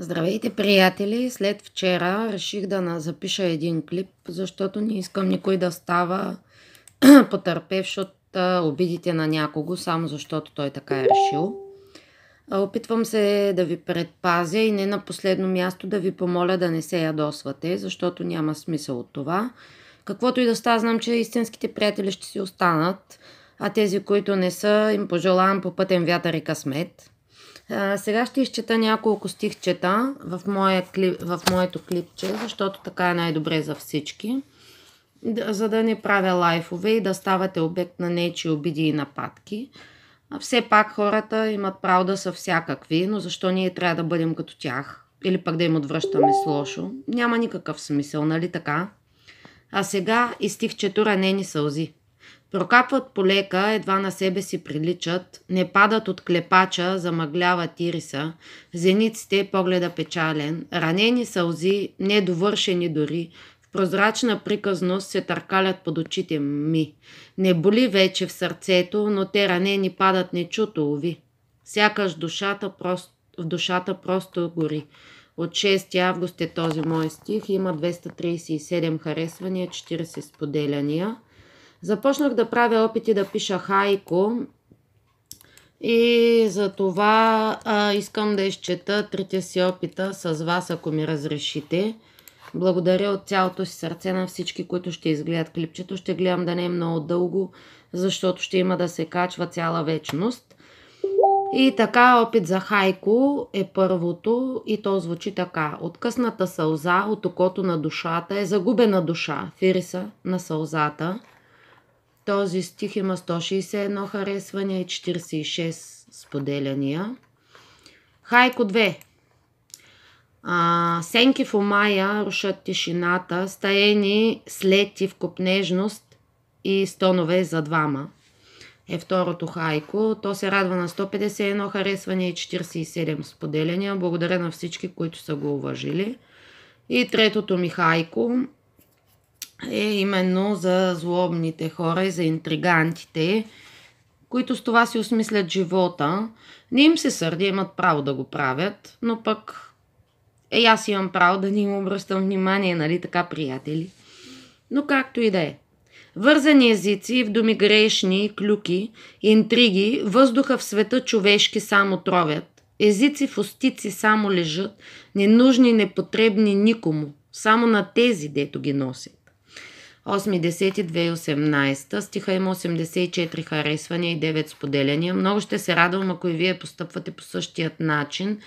Здравейте, приятели! След вчера реших да запиша един клип, защото не искам никой да става потърпевш от обидите на някого, само защото той така е решил. Опитвам се да ви предпазя и не на последно място да ви помоля да не се ядосвате, защото няма смисъл от това. Каквото и да ста, знам, че истинските приятели ще си останат, а тези, които не са, им пожелавам по пътен вятър и късмет сега ще изчета няколко стихчета в, моя клип, в моето клипче, защото така е най-добре за всички. За да не правя лайфове и да ставате обект на нечи обиди и нападки. все пак хората имат право да са всякакви, но защо ние трябва да бъдем като тях? Или пък да им отвръщаме с лошо? Няма никакъв смисъл, нали така? А сега и стихчето ранени сълзи. Прокапват полека, едва на себе си приличат, не падат от клепача, замъгляват ириса, зениците погледа печален, ранени сълзи, недовършени дори, в прозрачна приказност се търкалят под очите ми. Не боли вече в сърцето, но те ранени падат нечуто, ови. Сякаш душата просто, в душата просто гори. От 6 август е този мой стих. Има 237 харесвания, 40 споделяния. Започнах да правя опити да пиша хайко и за това а, искам да изчета трите си опита с вас, ако ми разрешите. Благодаря от цялото си сърце на всички, които ще изгледат клипчето. Ще гледам да не е много дълго, защото ще има да се качва цяла вечност. И така, опит за Хайко е първото и то звучи така. Откъсната сълза от окото на душата е загубена душа, фириса на сълзата – този стих има 161 харесвания и 46 споделяния. Хайко 2. А, сенки в омая рушат тишината, стаени слети в копнежност и стонове за двама. Е второто хайко. То се радва на 151 харесвания и 47 споделяния. Благодаря на всички, които са го уважили. И третото ми хайко е именно за злобните хора и за интригантите, които с това си осмислят живота. Не им се сърди, имат право да го правят, но пък е, аз имам право да ни им обръщам внимание, нали така, приятели? Но както и да е. Вързани езици, в думи грешни, клюки, интриги, въздуха в света човешки само тровят. Езици в устици само лежат, ненужни непотребни никому, само на тези, дето ги носят. 8.10.2018. Стиха има 84 харесвания и 9 споделения. Много ще се радвам, ако и вие постъпвате по същият начин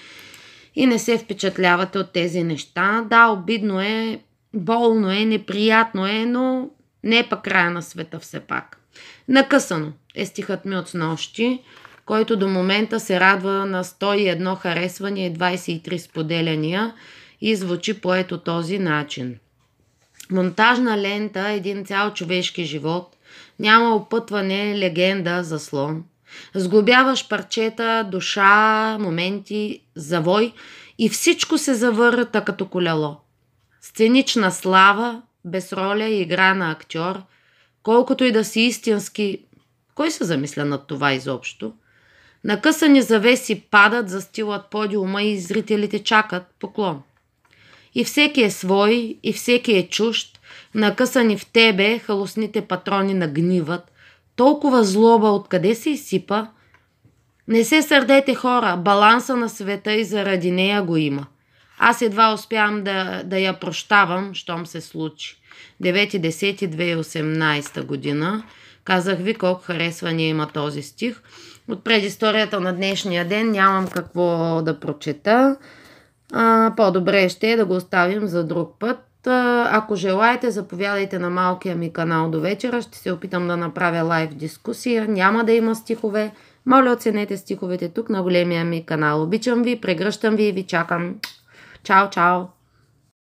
и не се впечатлявате от тези неща. Да, обидно е, болно е, неприятно е, но не е пък края на света все пак. Накъсано е стихът ми от снощи, който до момента се радва на 101 харесвания и 23 споделения. и звучи поето този начин. Монтажна лента, е един цял човешки живот, няма опътване, легенда, заслон. Сглобяваш парчета, душа, моменти, завой и всичко се завърта като колело. Сценична слава, без роля и игра на актьор, колкото и да си истински... Кой се замисля над това изобщо? Накъсани завеси падат, застилат подиума и зрителите чакат поклон. И всеки е свой, и всеки е чужд, накъсани в тебе халосните патрони нагниват. Толкова злоба откъде се изсипа? Не се сърдете хора, баланса на света и заради нея го има. Аз едва успявам да, да я прощавам, щом се случи. 9.10.2018 година. Казах ви колко харесвания има този стих. От предисторията на днешния ден нямам какво да прочета по-добре ще е да го оставим за друг път. Ако желаете, заповядайте на малкия ми канал до вечера. Ще се опитам да направя лайв дискусия. Няма да има стихове. Моля, оценете стиховете тук на големия ми канал. Обичам ви, прегръщам ви и ви чакам. Чао, чао!